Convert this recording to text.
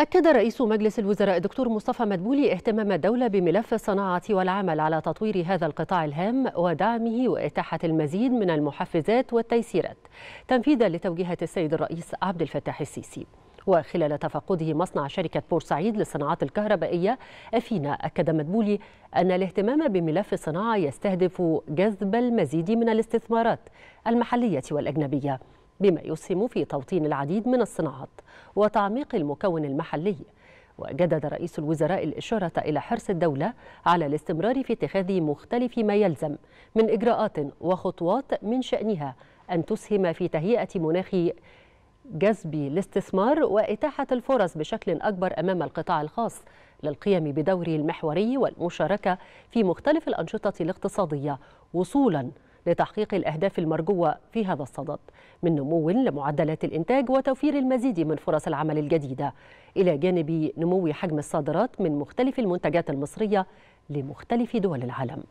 أكد رئيس مجلس الوزراء الدكتور مصطفى مدبولي اهتمام الدولة بملف الصناعة والعمل على تطوير هذا القطاع الهام ودعمه وإتاحة المزيد من المحفزات والتيسيرات تنفيذا لتوجيهات السيد الرئيس عبد الفتاح السيسي وخلال تفقده مصنع شركة بورسعيد للصناعات الكهربائية أفينا أكد مدبولي أن الاهتمام بملف الصناعة يستهدف جذب المزيد من الاستثمارات المحلية والأجنبية بما يسهم في توطين العديد من الصناعات وتعميق المكون المحلي وجدد رئيس الوزراء الإشارة إلى حرص الدولة على الاستمرار في اتخاذ مختلف ما يلزم من إجراءات وخطوات من شأنها أن تسهم في تهيئة مناخ جذب الاستثمار وإتاحة الفرص بشكل أكبر أمام القطاع الخاص للقيام بدوره المحوري والمشاركة في مختلف الأنشطة الاقتصادية وصولاً لتحقيق الأهداف المرجوة في هذا الصدد من نمو لمعدلات الإنتاج وتوفير المزيد من فرص العمل الجديدة إلى جانب نمو حجم الصادرات من مختلف المنتجات المصرية لمختلف دول العالم